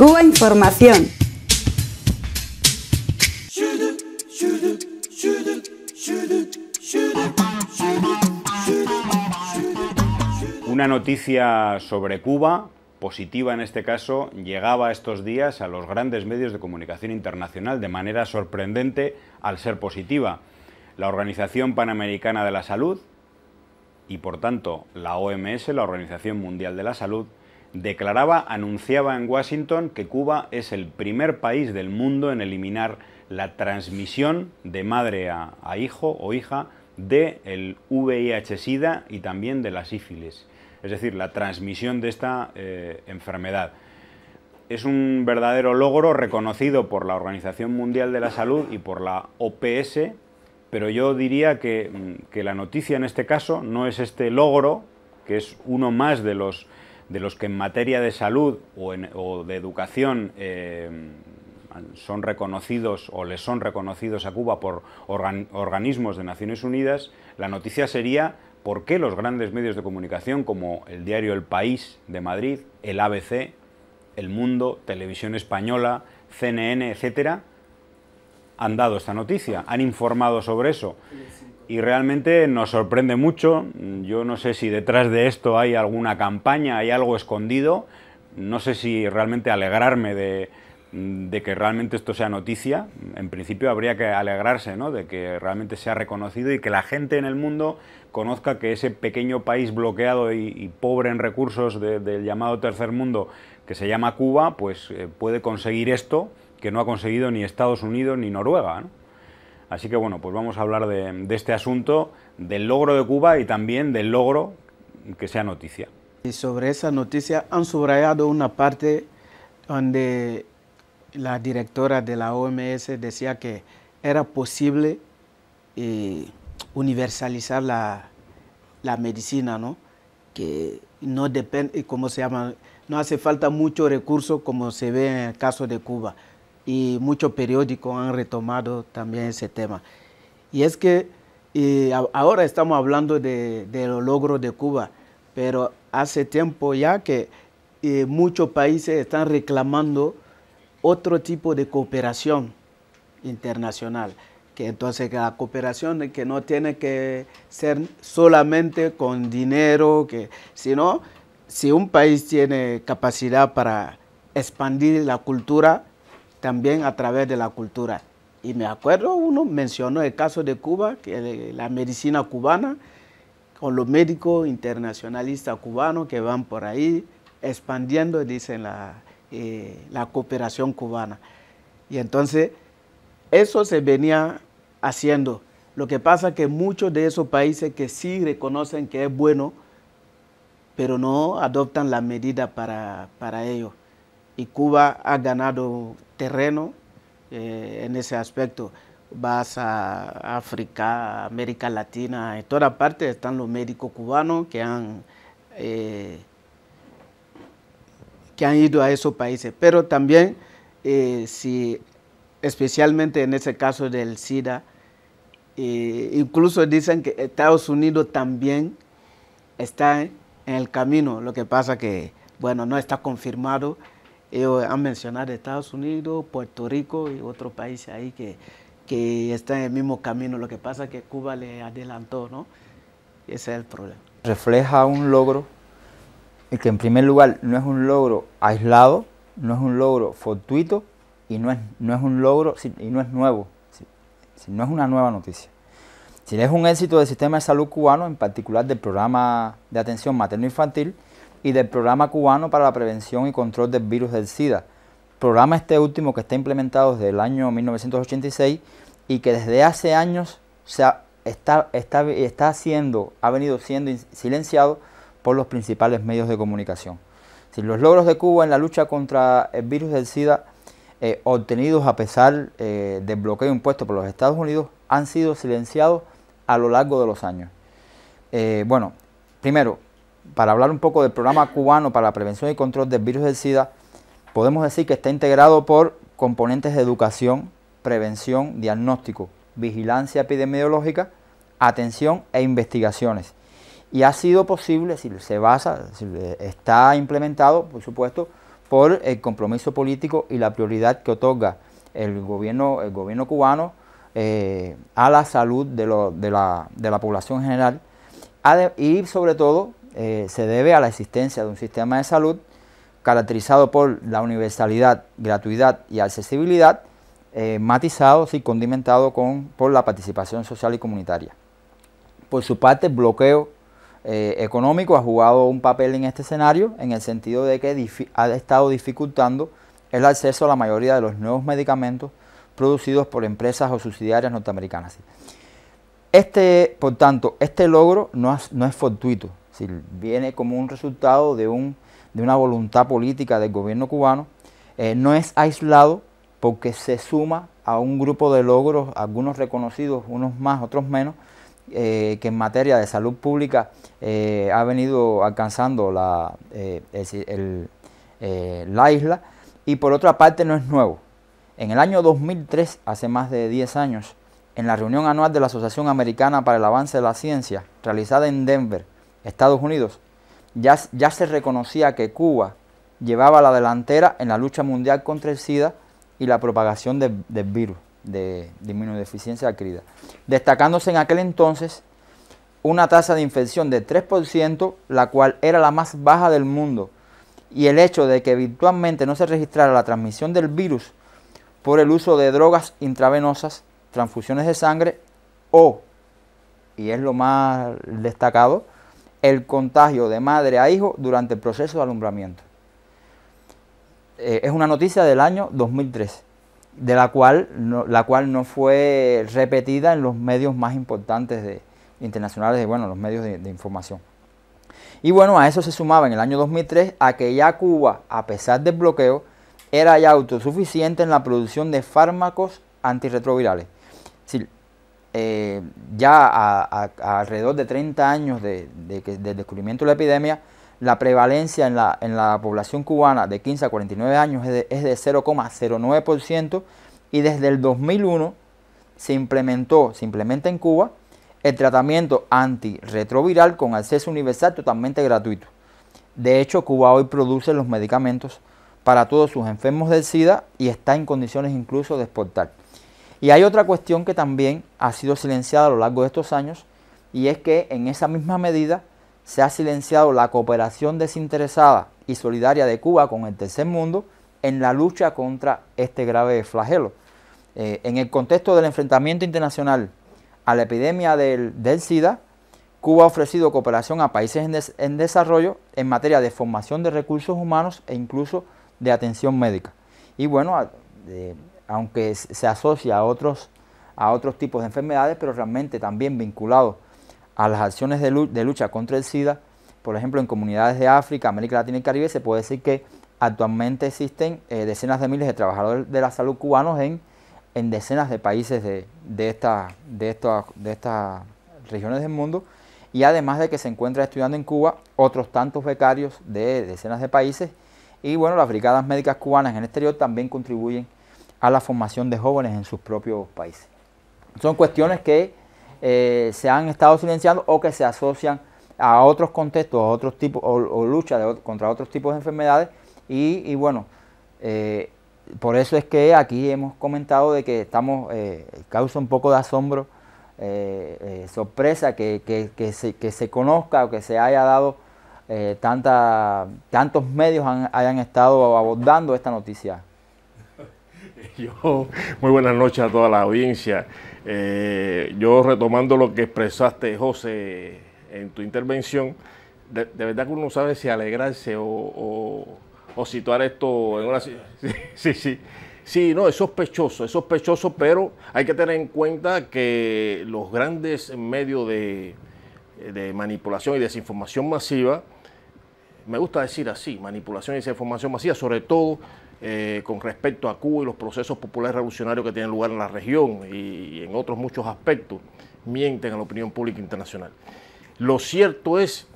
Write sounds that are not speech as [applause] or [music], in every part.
Cuba Información. Una noticia sobre Cuba, positiva en este caso, llegaba estos días a los grandes medios de comunicación internacional de manera sorprendente al ser positiva. La Organización Panamericana de la Salud y por tanto la OMS, la Organización Mundial de la Salud, declaraba, anunciaba en Washington que Cuba es el primer país del mundo en eliminar la transmisión de madre a, hijo o hija del el VIH-Sida y también de la sífilis, es decir, la transmisión de esta eh, enfermedad. Es un verdadero logro reconocido por la Organización Mundial de la Salud y por la OPS, pero yo diría mm, que la noticia en este caso no es este logro, que es uno más de los de los que en materia de salud o, de educación eh, son reconocidos o les son reconocidos a Cuba por organismos de Naciones Unidas, la noticia sería por qué los grandes medios de comunicación como el diario El País de Madrid, el ABC, El Mundo, Televisión Española, CNN, etcétera, han dado esta noticia, han informado sobre eso y realmente nos sorprende mucho. Yo no sé si detrás de esto hay alguna campaña, hay algo escondido. No sé si realmente alegrarme de, que realmente esto sea noticia. En principio habría que alegrarse ¿no? de que realmente sea reconocido y que la gente en el mundo conozca que ese pequeño país bloqueado y, pobre en recursos del llamado tercer mundo que se llama Cuba, pues eh, puede conseguir esto que no ha conseguido ni Estados Unidos ni Noruega. Así que bueno, pues vamos a hablar de, este asunto, del logro de Cuba y también del logro que sea noticia. Y sobre esa noticia han subrayado una parte donde la directora de la OMS decía que era posible eh, universalizar la, medicina, Que no depende, No hace falta mucho recurso como se ve en el caso de Cuba y muchos periódicos han retomado también ese tema. Y es que ahora estamos hablando de, los logros de Cuba, pero hace tiempo ya que muchos países están reclamando otro tipo de cooperación internacional. Que entonces la cooperación que no tiene que ser solamente con dinero, que, sino si un país tiene capacidad para expandir la cultura, también a través de la cultura. Y me acuerdo, uno mencionó el caso de Cuba, que la medicina cubana, con los médicos internacionalistas cubanos que van por ahí expandiendo, dicen, eh, la, cooperación cubana. Y entonces, eso se venía haciendo. Lo que pasa es que muchos de esos países que sí reconocen que es bueno, pero no adoptan la medida para, para ello. Y Cuba ha ganado terreno eh, en ese aspecto. Vas a África, América Latina, en toda parte están los médicos cubanos que han, eh, que han ido a esos países. Pero también, eh, si, especialmente en ese caso del SIDA, incluso dicen que Estados Unidos también está en el camino. Lo que pasa que, bueno, no está confirmado ellos han mencionado Estados Unidos, Puerto Rico y otros países ahí que, que están en el mismo camino. Lo que pasa es que Cuba le adelantó, ¿no? Ese es el problema. Refleja un logro y que en primer lugar no es un logro aislado, no es un logro fortuito y no es, no es un logro y no es nuevo, no es una nueva noticia. Si es un éxito del sistema de salud cubano, en particular del programa de atención materno-infantil, y del Programa Cubano para la Prevención y Control del Virus del SIDA. Programa este último que está implementado desde el año 1986 y que desde hace años se ha, está, está, está siendo, ha venido siendo silenciado por los principales medios de comunicación. Si los logros de Cuba en la lucha contra el virus del SIDA eh, obtenidos a pesar eh, del bloqueo impuesto por los Estados Unidos han sido silenciados a lo largo de los años. Eh, bueno, primero, para hablar un poco del programa cubano para la prevención y control del virus del SIDA, podemos decir que está integrado por componentes de educación, prevención, diagnóstico, vigilancia epidemiológica, atención e investigaciones. Y ha sido posible, si se basa, está implementado, por supuesto, por el compromiso político y la prioridad que otorga el gobierno, el gobierno cubano eh, a la salud de, la, de, la, población general y sobre todo eh, se debe a la existencia de un sistema de salud caracterizado por la universalidad, gratuidad y accesibilidad, matizados eh, matizado y condimentado por la participación social y comunitaria. Por su parte, el bloqueo eh, económico ha jugado un papel en este escenario, en el sentido de que ha estado dificultando el acceso a la mayoría de los nuevos medicamentos producidos por empresas o subsidiarias norteamericanas. Este, por tanto, este logro no es fortuito, viene como un resultado de, un, de una voluntad política del gobierno cubano, eh, no es aislado porque se suma a un grupo de logros, algunos reconocidos, unos más, otros menos, eh, que en materia de salud pública eh, ha venido alcanzando la, la isla y por otra parte no es nuevo. En el año 2003, hace más de 10 años, en la reunión anual de la Asociación Americana para el Avance de la Ciencia, realizada en Denver, Estados Unidos, ya, se reconocía que Cuba llevaba la delantera en la lucha mundial contra el SIDA y la propagación del virus de disminución de adquirida. destacándose en aquel entonces una tasa de infección de 3%, la cual era la más baja del mundo, y el hecho de que virtualmente no se registrara la transmisión del virus por el uso de drogas intravenosas, transfusiones de sangre o, y es lo más destacado, el contagio de madre a hijo durante el proceso de alumbramiento. Eh, es una noticia del año 2003, de la cual, no, la cual no fue repetida en los medios más importantes de, internacionales, de, bueno, los medios de, información. Y bueno, a eso se sumaba en el año 2003 a que ya Cuba, a pesar del bloqueo, era ya autosuficiente en la producción de fármacos antirretrovirales. Eh, ya a, alrededor de 30 años de, del descubrimiento de la epidemia, la prevalencia en la, en la población cubana de 15 a 49 años es de, es de 0,09% y desde el 2001 se implementó, se implementa en Cuba el tratamiento antirretroviral con acceso universal totalmente gratuito. De hecho, Cuba hoy produce los medicamentos para todos sus enfermos del SIDA y está en condiciones incluso de exportar. Y hay otra cuestión que también ha sido silenciada a lo largo de estos años y es que en esa misma medida se ha silenciado la cooperación desinteresada y solidaria de Cuba con el tercer mundo en la lucha contra este grave flagelo. Eh, en el contexto del enfrentamiento internacional a la epidemia del, SIDA, Cuba ha ofrecido cooperación a países en, desarrollo en materia de formación de recursos humanos e incluso de atención médica. Y bueno, aunque se asocia a otros, a otros tipos de enfermedades, pero realmente también vinculado a las acciones de lucha contra el SIDA, por ejemplo, en comunidades de África, América Latina y Caribe, se puede decir que actualmente existen eh, decenas de miles de trabajadores de la salud cubanos en, decenas de países de, de, de estas regiones del mundo. Y además de que se encuentra estudiando en Cuba otros tantos becarios de decenas de países. Y bueno, las brigadas médicas cubanas en el exterior también contribuyen a la formación de jóvenes en sus propios países. Son cuestiones que eh, se han estado silenciando o que se asocian a otros contextos, a otros tipos, o, lucha contra otros tipos de enfermedades. Y, bueno, eh, por eso es que aquí hemos comentado de que estamos, eh, causa un poco de asombro, sorpresa que, se, conozca o que se haya dado tantos medios hayan estado abordando esta noticia [laughs] Yo, muy buenas noches a toda la audiencia. Eh, yo retomando lo que expresaste, José, en tu intervención, de, verdad que uno sabe si alegrarse o, situar esto en una... [laughs] Sí, sí, sí. Sí, no, es sospechoso, es sospechoso, pero hay que tener en cuenta que los grandes medios de, de manipulación y desinformación masiva, me gusta decir así, manipulación y desinformación masiva, sobre todo eh, con respecto a Cuba y los procesos populares revolucionarios que tienen lugar en la región y, en otros muchos aspectos, mienten a la opinión pública internacional. Lo cierto es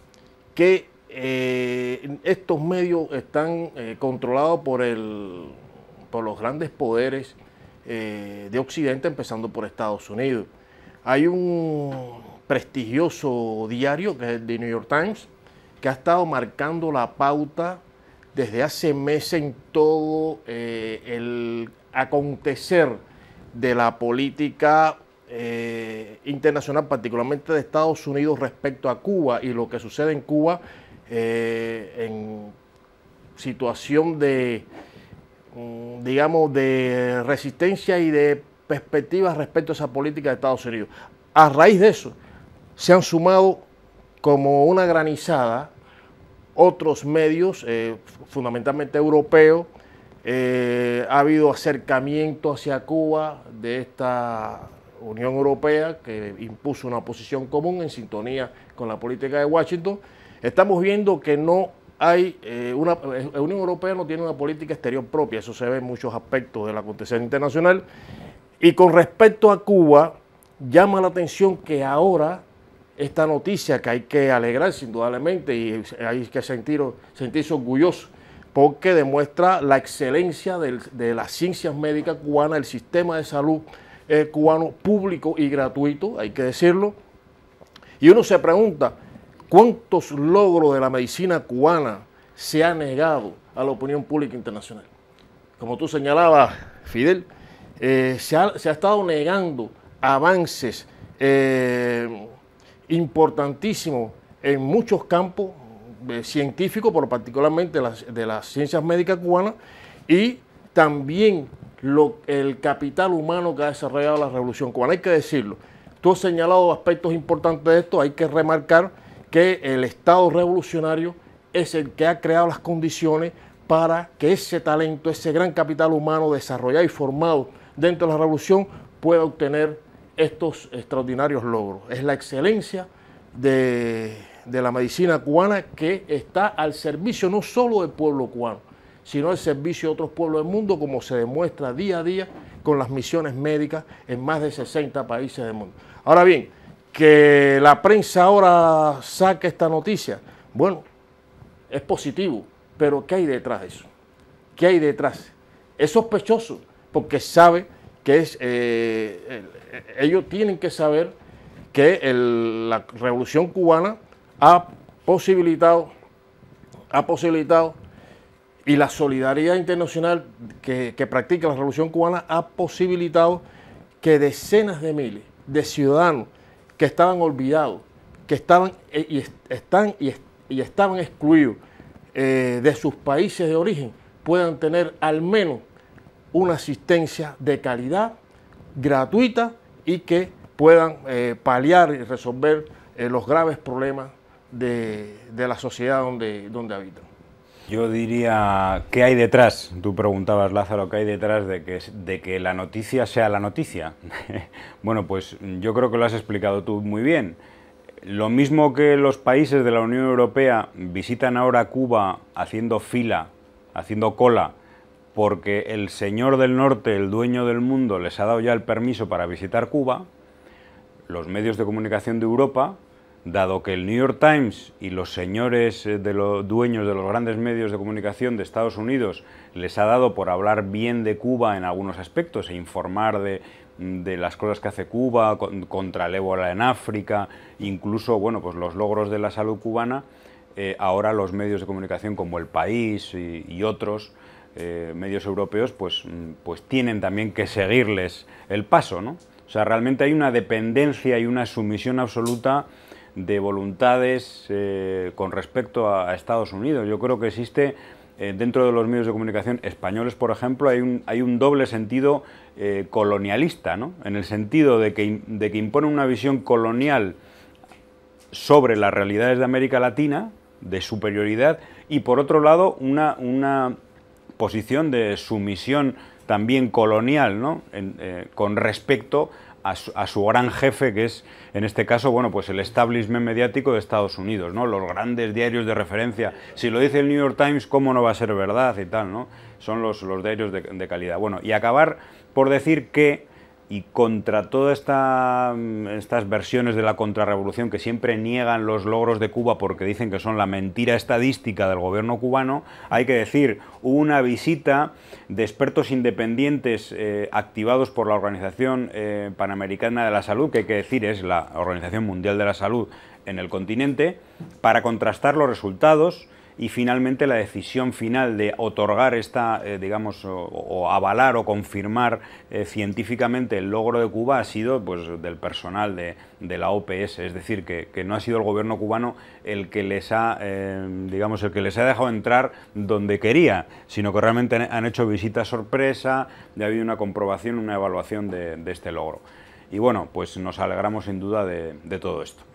que eh, estos medios están eh, controlados por, por los grandes poderes de Occidente, empezando por Estados Unidos. Hay un prestigioso diario, que es el New York Times, que ha estado marcando la pauta desde hace meses en todo eh, el acontecer de la política eh, internacional, particularmente de Estados Unidos respecto a Cuba y lo que sucede en Cuba eh, en situación de, mm, digamos, de resistencia y de perspectivas respecto a esa política de Estados Unidos. A raíz de eso, se han sumado como una granizada otros medios, eh, fundamentalmente europeos. Eh, ha habido acercamiento hacia Cuba de esta Unión Europea que impuso una posición común en sintonía con la política de Washington. Estamos viendo que no hay eh, una la Unión Europea no tiene una política exterior propia, eso se ve en muchos aspectos de la acontecer internacional. Y con respecto a Cuba, llama la atención que ahora esta noticia que hay que alegrarse indudablemente y hay que sentirse orgulloso porque demuestra la excelencia de las ciencias médicas cubanas, el sistema de salud eh, cubano público y gratuito, hay que decirlo. Y uno se pregunta, ¿cuántos logros de la medicina cubana se ha negado a la opinión pública internacional? Como tú señalabas, Fidel, eh, se, ha, estado negando avances. Eh, importantísimo en muchos campos eh, científicos, pero particularmente de las ciencias médicas cubanas, y también el capital humano que ha desarrollado la Revolución Cubana. Hay que decirlo. Tú has señalado aspectos importantes de esto, hay que remarcar que el Estado revolucionario es el que ha creado las condiciones para que ese talento, ese gran capital humano desarrollado y formado dentro de la revolución pueda obtener estos extraordinarios logros. Es la excelencia de, la medicina cubana que está al servicio no solo del pueblo cubano, sino al servicio de otros pueblos del mundo, como se demuestra día a día con las misiones médicas en más de 60 países del mundo. Ahora bien, que la prensa ahora saque esta noticia, bueno, es positivo, pero ¿qué hay detrás de eso? ¿Qué hay detrás? Es sospechoso porque sabe que eh, ellos tienen que saber que la revolución cubana ha posibilitado, ha posibilitado y la solidaridad internacional que, practica la revolución cubana ha posibilitado que decenas de miles de ciudadanos que estaban olvidados, que estaban eh, y, están, estaban excluidos eh, de sus países de origen, puedan tener al menos una asistencia de calidad, gratuita y que puedan eh, paliar y resolver eh, los graves problemas de, la sociedad donde, donde habitan. Yo diría, ¿qué hay detrás? Tú preguntabas, Lázaro, ¿qué hay detrás de que, de que la noticia sea la noticia? [laughs] bueno, pues yo creo que lo has explicado tú muy bien. Lo mismo que los países de la Unión Europea visitan ahora Cuba haciendo fila, haciendo cola, porque el señor del norte, el dueño del mundo, les ha dado ya el permiso para visitar Cuba, los medios de comunicación de Europa, dado que el New York Times y los señores eh, de los dueños de los grandes medios de comunicación de Estados Unidos les ha dado por hablar bien de Cuba en algunos aspectos e informar de, las cosas que hace Cuba contra el ébola en África, incluso bueno, pues los logros de la salud cubana, eh, ahora los medios de comunicación como El País y otros eh, medios europeos pues, mm, pues tienen también que seguirles el paso. ¿no? O sea, realmente hay una dependencia y una sumisión absoluta de voluntades eh, con respecto a, Estados Unidos. Yo creo que existe eh, dentro de los medios de comunicación españoles, por ejemplo, hay un, hay un doble sentido colonialista, ¿no? en el sentido de que, de que impone una visión colonial sobre las realidades de América Latina, de superioridad, y por otro lado una, una posición de sumisión también colonial, ¿no? Eh, con respecto a su, gran jefe, que es en este caso, bueno, pues el establishment mediático de Estados Unidos, ¿no? Los grandes diarios de referencia. Si lo dice el New York Times, ¿cómo no va a ser verdad? y tal, ¿no? Son los, los diarios de, de calidad. Bueno, y acabar por decir que y contra todas mm, estas versiones de la contrarrevolución que siempre niegan los logros de Cuba porque dicen que son la mentira estadística del gobierno cubano, hay que decir, hubo una visita de expertos independientes eh, activados por la Organización eh, Panamericana de la Salud, que hay que decir es la Organización Mundial de la Salud en el continente, para contrastar los resultados y finalmente la decisión final de otorgar esta, eh, digamos, o, avalar o confirmar eh, científicamente el logro de Cuba ha sido pues, del personal de, la OPS, es decir, que, no ha sido el gobierno cubano el que les ha, eh, digamos, el que les ha dejado entrar donde quería, sino que realmente han hecho visitas sorpresa, de ha habido una comprobación, una evaluación de, este logro. Y bueno, pues nos alegramos sin duda de todo esto.